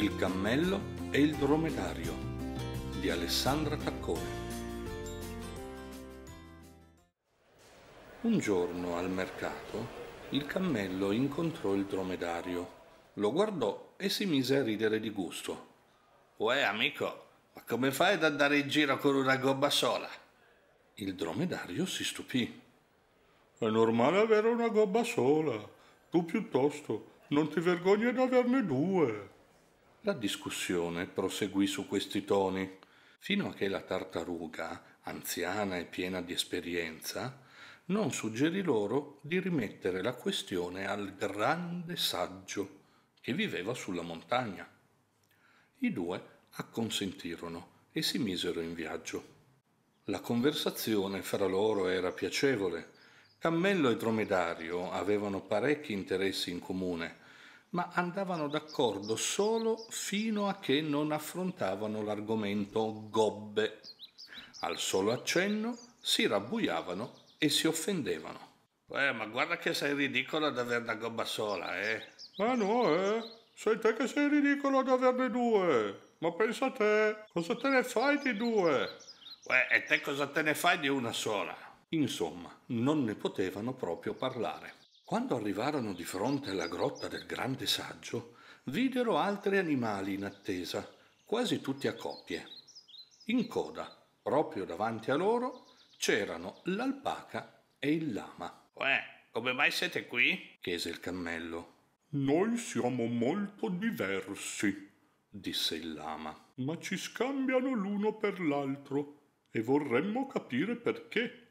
Il cammello e il dromedario di Alessandra Taccone. Un giorno al mercato il cammello incontrò il dromedario, lo guardò e si mise a ridere di gusto. Uè amico, ma come fai ad andare in giro con una gobba sola? Il dromedario si stupì. È normale avere una gobba sola. Tu piuttosto non ti vergogni ad averne due. La discussione proseguì su questi toni, fino a che la tartaruga, anziana e piena di esperienza, non suggerì loro di rimettere la questione al grande saggio che viveva sulla montagna. I due acconsentirono e si misero in viaggio. La conversazione fra loro era piacevole. Cammello e Dromedario avevano parecchi interessi in comune, ma andavano d'accordo solo fino a che non affrontavano l'argomento gobbe. Al solo accenno si rabbuiavano e si offendevano. Eh, ma guarda che sei ridicolo ad averne una gobba sola, eh? Ma no, eh? Sei te che sei ridicolo ad averne due! Ma pensa a te, cosa te ne fai di due? Uè, e te cosa te ne fai di una sola? Insomma, non ne potevano proprio parlare. Quando arrivarono di fronte alla grotta del grande saggio, videro altri animali in attesa, quasi tutti a coppie. In coda, proprio davanti a loro, c'erano l'alpaca e il lama. Uè, come mai siete qui? chiese il cammello. Noi siamo molto diversi, disse il lama, ma ci scambiano l'uno per l'altro e vorremmo capire perché.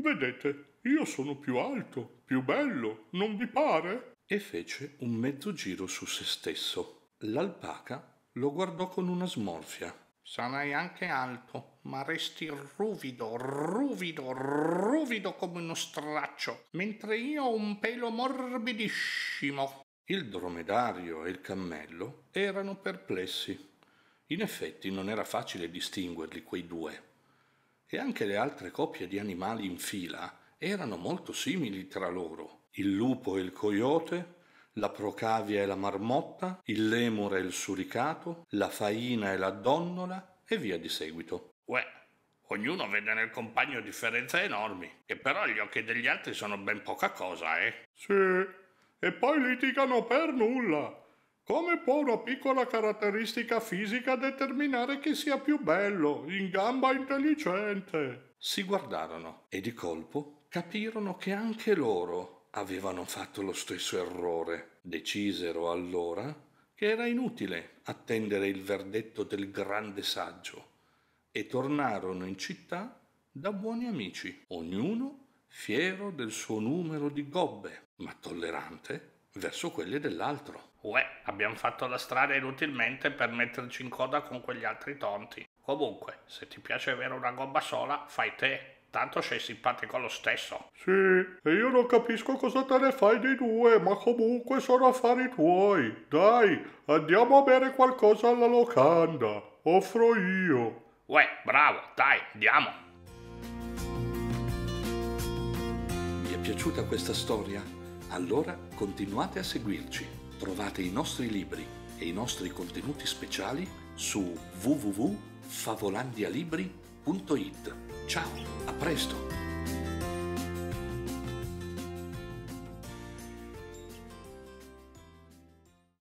Vedete, io sono più alto, più bello, non vi pare? E fece un mezzo giro su se stesso. L'alpaca lo guardò con una smorfia. Sarai anche alto, ma resti ruvido, ruvido, ruvido come uno straccio, mentre io ho un pelo morbidissimo. Il dromedario e il cammello erano perplessi. In effetti non era facile distinguerli quei due e anche le altre coppie di animali in fila erano molto simili tra loro. Il lupo e il coyote, la procavia e la marmotta, il lemure e il suricato, la faina e la donnola e via di seguito. Uè, ognuno vede nel compagno differenze enormi, che però agli occhi degli altri sono ben poca cosa, eh? Sì, e poi litigano per nulla. Come può una piccola caratteristica fisica determinare chi sia più bello, in gamba intelligente? Si guardarono e di colpo capirono che anche loro avevano fatto lo stesso errore. Decisero allora che era inutile attendere il verdetto del grande saggio e tornarono in città da buoni amici, ognuno fiero del suo numero di gobbe, ma tollerante verso quelle dell'altro. Uè, abbiamo fatto la strada inutilmente per metterci in coda con quegli altri tonti. Comunque, se ti piace avere una gobba sola, fai te. Tanto sei simpatico lo stesso. Sì, e io non capisco cosa te ne fai dei due, ma comunque sono affari tuoi. Dai, andiamo a bere qualcosa alla locanda. Offro io. Uè, bravo, dai, andiamo. Vi è piaciuta questa storia? Allora continuate a seguirci. Trovate i nostri libri e i nostri contenuti speciali su www.favolandialibri.it. Ciao, a presto!